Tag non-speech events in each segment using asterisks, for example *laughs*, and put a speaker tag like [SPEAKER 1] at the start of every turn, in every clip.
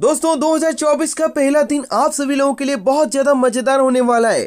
[SPEAKER 1] दोस्तों 2024 का पहला दिन आप सभी लोगों के लिए बहुत ज्यादा मजेदार होने वाला है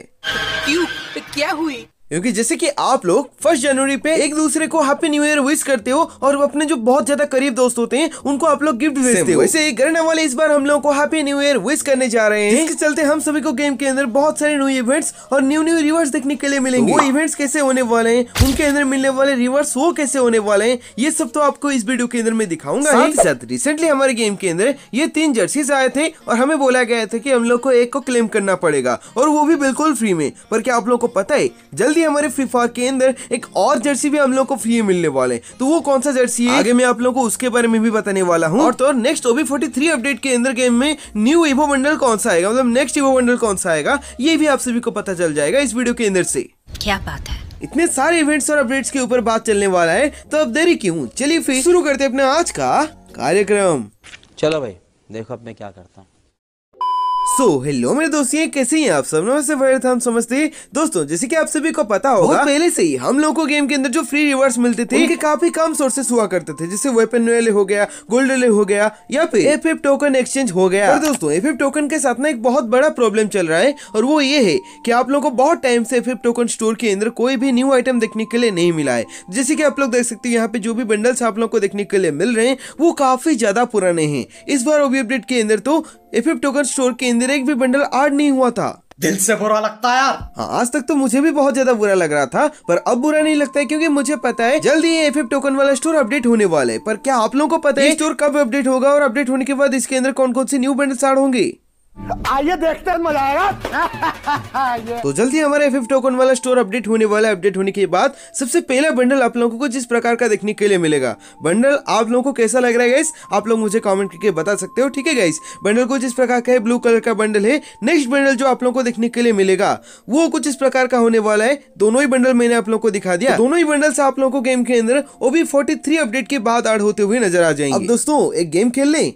[SPEAKER 1] क्यों क्या हुई क्योंकि जैसे कि आप लोग फर्स्ट जनवरी पे एक दूसरे को हैप्पी न्यू ईयर विश करते हो और अपने जो बहुत ज्यादा करीब दोस्त होते हैं उनको आप लोग गिफ्ट भेजते हो वैसे ही करने वाले इस बार हम लोगों को हैप्पी न्यू ईयर विश करने जा रहे हैं इसके चलते हम सभी को गेम के अंदर बहुत सारे न्यू इवेंट्स और न्यू न्यू रिवर्स देखने के लिए मिलेंगे वो इवेंट्स कैसे होने वाले हैं उनके अंदर मिलने वाले रिवर्स वो कैसे होने वाले हैं ये सब तो आपको इस वीडियो के अंदर मैं दिखाऊंगा साथ साथ रिसेंटली हमारे गेम के अंदर ये तीन जर्सीज आए थे और हमें बोला गया था की हम लोग को एक को क्लेम करना पड़ेगा और वो भी बिल्कुल फ्री में पर क्या आप लोग को पता है जल्दी ही हमारे फिफा के अंदर एक और जर्सी भी हम लोग को फ्री मिलने वाले हैं तो वो कौन सा जर्सी है आगे मैं आप लोगों को उसके बारे में भी बताने वाला हूँ और तो next OB forty three update के अंदर गेम में न्यू इवो मंडल कौन सा आएगा मतलब नेक्स्ट इवो मंडल कौन सा आएगा ये भी आप सभी को पता चल जाएगा इस वीडियो के अंदर से क्या बात है इतने सारे इवेंट्स और अपडेट्स के ऊपर बात चलने वाला है तो अब देरी क्यों चलिए फिर शुरू करते अपने आज का कार्यक्रम चलो भाई देखो अब मैं क्या करता हूँ सो so, हेलो मेरे दोस्त ये कैसे हैं आप सब नमस्ते वैरथ हम समझते हैं दोस्तों जैसे कि आप सभी को पता होगा बहुत पहले से ही हम लोगों को गेम के अंदर जो फ्री रिवर्स मिलते थे उनके काफी कम सोर्सेस हुआ करते थे जैसे वेपन रेले हो गया गोल्ड रेले हो गया या फिर एफ टोकन एक्सचेंज हो गया और दोस्तों एफ टोकन के साथ ना एक बहुत बड़ा प्रॉब्लम चल रहा है और वो ये है की आप लोग को बहुत टाइम से एफ टोकन स्टोर के अंदर कोई भी न्यू आइटम देखने के लिए नहीं मिला है जैसे की आप लोग देख सकते हो यहाँ पे जो भी बंडल्स आप लोग को देखने के लिए मिल रहे हैं वो काफी ज्यादा पुराने हैं इस बार ओबी अपडेट के अंदर तो एफ टोकन स्टोर के अंदर एक भी बंडल आड नहीं हुआ था दिल से बुरा लगता है यार हाँ आज तक तो मुझे भी बहुत ज्यादा बुरा लग रहा था पर अब बुरा नहीं लगता है क्योंकि मुझे पता है जल्दी ये एफ टोकन वाला स्टोर अपडेट होने वाला है पर क्या आप लोगों को पता है स्टोर कब अपडेट होगा और अपडेट होने के बाद इसके अंदर कौन कौन सी न्यू बंडल्स ऐड होंगे आइए देखते हैं मजा आएगा *laughs* तो जल्दी हमारे एफ टोकन वाला स्टोर अपडेट होने वाला अपडेट होने के बाद सबसे पहला बंडल आप लोगों को जिस प्रकार का देखने के लिए मिलेगा बंडल आप लोगों को कैसा लग रहा है गाइस आप लोग मुझे कमेंट करके बता सकते हो ठीक है गाइस बंडल को जिस प्रकार का है ब्लू कलर का बंडल है नेक्स्ट बंडल जो आप लोगों को देखने के लिए मिलेगा वो कुछ इस प्रकार का होने वाला है दोनों ही बंडल मैंने आप लोग को दिखा दिया दोनों ही बंडल आप लोगों को गेम के अंदर ओबी फोर्टी अपडेट के बाद आड़ होते हुए नजर आ जाएंगे दोस्तों एक गेम खेल लें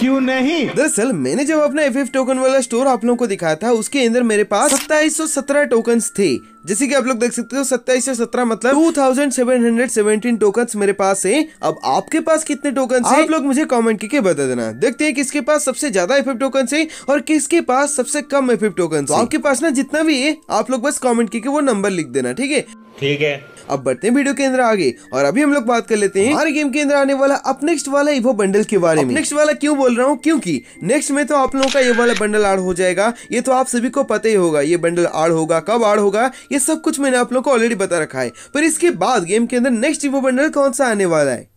[SPEAKER 1] क्यों नहीं दरअसल मैंने जब अपना एफ टोकन वाला स्टोर आप लोगों को दिखाया था उसके अंदर मेरे पास सत्ताईस सौ सत्रह टोकन थे जैसे कि आप लोग देख सकते हो सत्ताईस से सत्रह मतलब two thousand seven hundred seventeen token मेरे पास है अब आपके पास कितने टोकन है आप लोग मुझे कॉमेंट करके बता देना देखते हैं किसके पास सबसे ज्यादा एफ टोकन है और किसके पास सबसे कम एफ टोकन तो आपके पास ना जितना भी है आप लोग बस कॉमेंट करके वो नंबर लिख देना ठीक है ठीक है अब बढ़ते हैं वीडियो के अंदर आगे और अभी हम लोग बात कर लेते हैं हमारे गेम के अंदर आने वाला अब नेक्स्ट वाला इवो बंडल के बारे में नेक्स्ट वाला क्यों बोल रहा हूँ क्योंकि नेक्स्ट में तो आप लोगों का ये वाला बंडल आड़ हो जाएगा ये तो आप सभी को पता ही होगा ये बंडल आड़ होगा कब आड़ होगा ये सब कुछ मैंने आप लोग को ऑलरेडी बता रखा है पर इसके बाद गेम के अंदर नेक्स्ट इवो बंडल कौन सा आने वाला है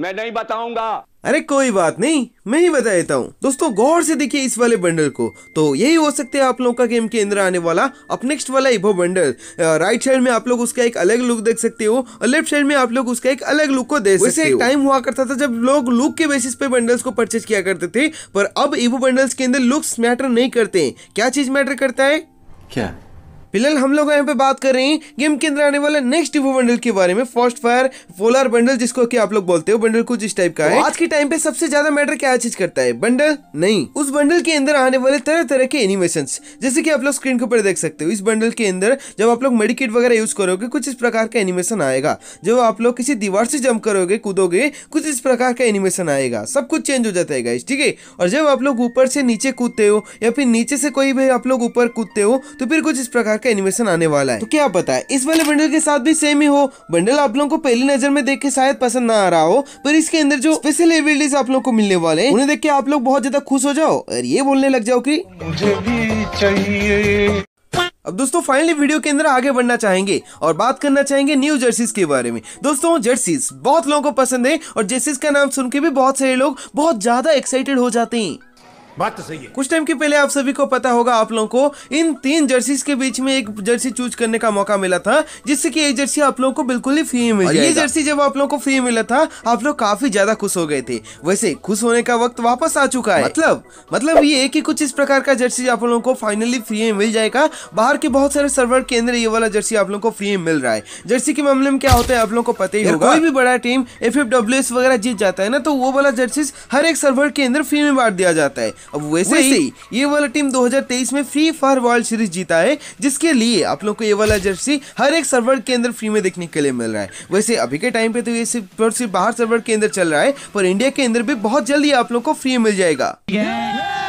[SPEAKER 1] मैं नहीं बताऊंगा अरे कोई बात नहीं मैं ही बता देता हूँ दोस्तों गौर से देखिए इस वाले बंडल को तो यही हो सकते हैं आप लोगों का गेम के अंदर आने वाला अब नेक्स्ट वाला इवो बंडल राइट साइड में आप लोग उसका एक अलग लुक देख सकते हो और लेफ्ट साइड में आप लोग उसका एक अलग लुक को देख सकते हो टाइम हुआ करता था जब लोग लुक के बेसिस पे बंडल्स को परचेज किया करते थे पर अब इवो बंडल्स के अंदर लुक्स मैटर नहीं करते क्या चीज मैटर करता है क्या फिलहाल हम लोग यहाँ पे बात कर रहे हैं गेम के अंदर आने वाले नेक्स्ट डिवो बंडल के बारे में फर्स्ट फायर फोलर बंडल जिसको कि आप लोग बोलते हो बंडल कुछ इस टाइप का है तो आज के टाइम पे सबसे ज्यादा मैटर क्या चीज करता है बंडल नहीं उस बंडल के अंदर आने वाले तरह तरह के एनिमेशन जैसे की आप लोग स्क्रीन के ऊपर देख सकते हो इस बंडल के अंदर जब आप लोग मेडिकेट वगैरह यूज करोगे कुछ इस प्रकार का एनिमेशन आएगा जब आप लोग किसी दीवार से जम्प करोगे कूदोगे कुछ इस प्रकार का एनिमेशन आएगा सब कुछ चेंज हो जाता है ठीक है और जब आप लोग ऊपर से नीचे कूदते हो या फिर नीचे से कोई भी आप लोग ऊपर कूदते हो तो फिर कुछ इस प्रकार का एनिमेशन आने वाला है तो क्या पता है इस वाले बंडल के साथ भी सेम ही हो बंडल आप लोगों को पहली नजर में देख के शायद पसंद ना आ रहा हो पर इसके अंदर जो स्पेशल एबिलिटीज आप लोग को मिलने वाले उन्हें देख के आप लोग बहुत ज्यादा खुश हो जाओ और ये बोलने लग जाओ की अब दोस्तों फाइनली वीडियो के अंदर आगे बढ़ना चाहेंगे और बात करना चाहेंगे न्यू जर्सीज के बारे में दोस्तों जर्सीज बहुत लोगों को पसंद है और जर्सीज का नाम सुन के भी बहुत सारे लोग बहुत ज्यादा एक्साइटेड हो जाते हैं बात तो सही है कुछ टाइम के पहले आप सभी को पता होगा आप लोगों को इन तीन जर्सीज के बीच में एक जर्सी चूज करने का मौका मिला था जिससे कि ये जर्सी आप लोगों को बिल्कुल ही फ्री मिली ये जर्सी जब आप लोगों को फ्री मिला था आप लोग काफी ज्यादा खुश हो गए थे वैसे खुश होने का वक्त वापस आ चुका है मतलब मतलब ये की कुछ इस प्रकार का जर्सी आप लोगों को फाइनली फ्री में मिल जाएगा बाहर के बहुत सारे सर्वर के अंदर ये वाला जर्सी आप लोगों को फ्री में मिल रहा है जर्सी के मामले में क्या होता है आप लोगों को पता ही होगा कोई भी बड़ा टीम एफ वगैरह जीत जाता है ना तो वो वाला जर्सी हर एक सर्वर के अंदर फ्री में बांट दिया जाता है अब वैसे ही ये वाला टीम 2023 में फ्री फायर वर्ल्ड सीरीज जीता है जिसके लिए आप लोग को ये वाला जर्सी हर एक सर्वर के अंदर फ्री में देखने के लिए मिल रहा है वैसे अभी के टाइम पे तो ये सिर्फ सिर्फ बाहर सर्वर के अंदर चल रहा है पर इंडिया के अंदर भी बहुत जल्दी आप लोग को फ्री मिल जाएगा yeah!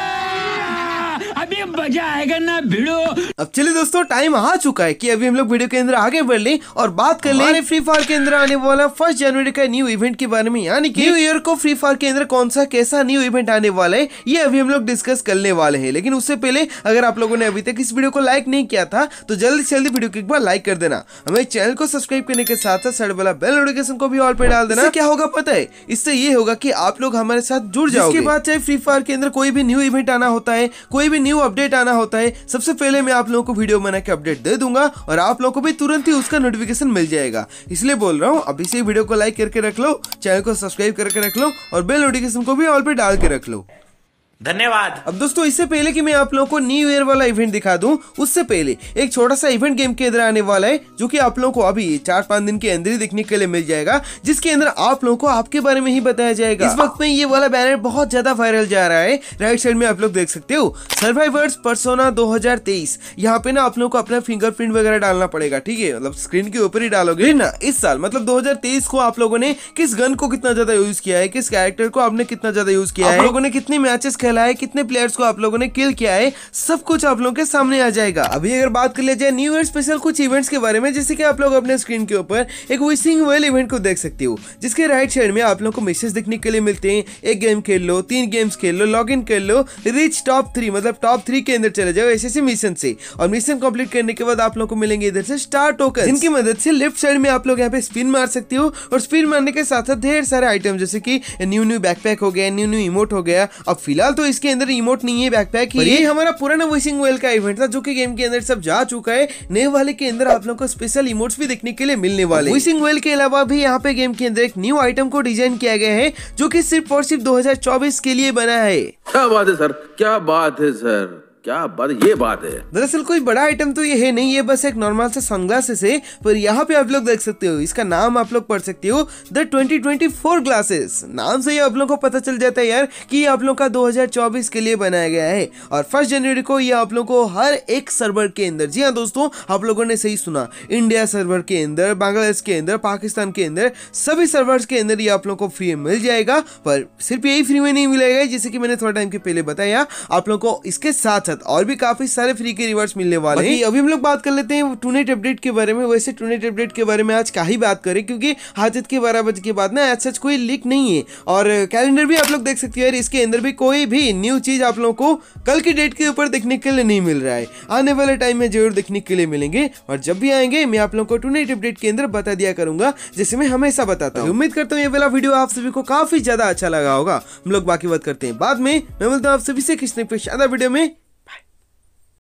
[SPEAKER 1] अभी मजा आएगा ना भिड़ो अब चलिए दोस्तों टाइम आ चुका है कि अभी हम लोग वीडियो के अंदर आगे बढ़ लें और बात कर ले फ्री फायर के अंदर आने वाला फर्स्ट जनवरी का न्यू इवेंट के बारे में यानी कि न्यू ईयर को फ्री फायर के अंदर कौन सा कैसा न्यू इवेंट आने वाला है ये अभी हम लोग डिस्कस करने वाले हैं लेकिन उससे पहले अगर आप लोगों ने अभी तक इस वीडियो को लाइक नहीं किया था तो जल्दी से जल्दी वीडियो को एक बार लाइक कर देना हमें चैनल को सब्सक्राइब करने के साथ साथ सड़ वाला बेल नोटिफिकेशन को भी ऑल पे डाल देना क्या होगा पता है इससे ये होगा की आप लोग हमारे साथ जुड़ जाओ इसके चाहे फ्री फायर के अंदर कोई भी न्यू इवेंट आना होता है कोई भी न्यू अपडेट आना होता है सबसे पहले मैं आप लोगों को वीडियो बना के अपडेट दे दूंगा और आप लोगों को भी तुरंत ही उसका नोटिफिकेशन मिल जाएगा इसलिए बोल रहा हूँ अभी से वीडियो को लाइक करके रख लो चैनल को सब्सक्राइब करके रख लो और बेल नोटिफिकेशन को भी ऑल पे डाल के रख लो धन्यवाद अब दोस्तों इससे पहले कि मैं आप लोगों को न्यू ईयर वाला इवेंट दिखा दूं उससे पहले एक छोटा सा इवेंट गेम के अंदर आने वाला है जो कि आप लोगों को अभी चार पांच दिन के अंदर ही देखने के लिए मिल जाएगा जिसके अंदर आप लोगों को आपके बारे में ही बताया जाएगा इस वक्त में ये वाला बैनर बहुत ज्यादा वायरल जा रहा है राइट साइड में आप लोग देख सकते हो सर्वाइवर्स परसोना दो हजार तेईस यहाँ पे ना आप लोग को अपना फिंगरप्रिंट वगैरह डालना पड़ेगा ठीक है मतलब स्क्रीन के ऊपर ही डालोगे ना इस साल मतलब दो को आप लोगों ने किस गन को कितना ज्यादा यूज किया है किस कैरेक्टर को आपने कितना ज्यादा यूज किया है लोगों ने कितनी मैचेस खेला कहला है कितने प्लेयर्स को आप लोगों ने किल किया है सब कुछ आप लोगों के सामने आ जाएगा अभी अगर बात कर लिया जाए न्यू ईयर स्पेशल कुछ इवेंट्स के बारे में जैसे कि आप लोग अपने स्क्रीन के ऊपर एक विशिंग वेल इवेंट को देख सकते हो जिसके राइट साइड में आप लोग को मैसेज देखने के लिए मिलते हैं एक गेम खेल लो तीन गेम्स खेल लो लॉग कर लो रिच टॉप थ्री मतलब टॉप थ्री के अंदर चले जाओ ऐसे ऐसे मिशन से और मिशन कंप्लीट करने के बाद आप लोग को मिलेंगे इधर से स्टार टोकन इनकी मदद से लेफ्ट साइड में आप लोग यहाँ पे स्पिन मार सकते हो और स्पिन मारने के साथ साथ ढेर सारे आइटम जैसे कि न्यू न्यू बैकपैक हो गया न्यू न्यू इमोट हो गया अब फिलहाल तो तो इसके अंदर रिमोट नहीं है बैकपैक ये हमारा पुराना वॉइसिंग वेल का इवेंट था जो कि गेम के अंदर सब जा चुका है नए वाले के अंदर आप लोग को स्पेशल इमोट्स भी देखने के लिए मिलने वाले वॉइसिंग वेल के अलावा भी यहाँ पे गेम के अंदर एक न्यू आइटम को डिजाइन किया गया है जो की सिर्फ और सिर्फ दो के लिए बना है क्या बात है सर क्या बात है सर क्या बात ये बात है दरअसल कोई बड़ा आइटम तो ये है नहीं ये बस एक नॉर्मल से सनग्लासेस है पर यहाँ पे आप लोग देख सकते हो इसका नाम आप लोग पढ़ सकते हो द 2024 ग्लासेस नाम से ही आप लोगों को पता चल जाता है यार कि ये आप लोगों का 2024 के लिए बनाया गया है और फर्स्ट जनवरी को ये आप लोगों को हर एक सर्वर के अंदर जी हाँ दोस्तों आप लोगों ने सही सुना इंडिया सर्वर के अंदर बांग्लादेश के अंदर पाकिस्तान के अंदर सभी सर्वर के अंदर ये आप लोग को फ्री मिल जाएगा पर सिर्फ यही फ्री में नहीं मिलेगा जैसे कि मैंने थोड़ा टाइम के पहले बताया आप लोग को इसके साथ साथ और भी काफी सारे फ्री के रिवार्ड्स मिलने वाले हैं अभी हम लोग बात कर लेते हैं टूनेट अपडेट के बारे में वैसे टूनेट अपडेट के बारे में आज का ही बात करें क्योंकि हाजिद के बारह बजे के बाद ना आज सच कोई लीक नहीं है और कैलेंडर भी आप लोग देख सकते हैं इसके अंदर भी कोई भी न्यू चीज आप लोगों को कल की डेट के ऊपर देखने के लिए नहीं मिल रहा है आने वाले टाइम में जरूर देखने के लिए मिलेंगे और जब भी आएंगे मैं आप लोग को टूनेट अपडेट के अंदर बता दिया करूंगा जैसे मैं हमेशा बताता हूँ उम्मीद करता हूँ ये वाला वीडियो आप सभी को काफी ज्यादा अच्छा लगा होगा हम लोग बाकी बात करते हैं बाद में मैं बोलता हूँ आप सभी से किसने कुछ अदर वीडियो में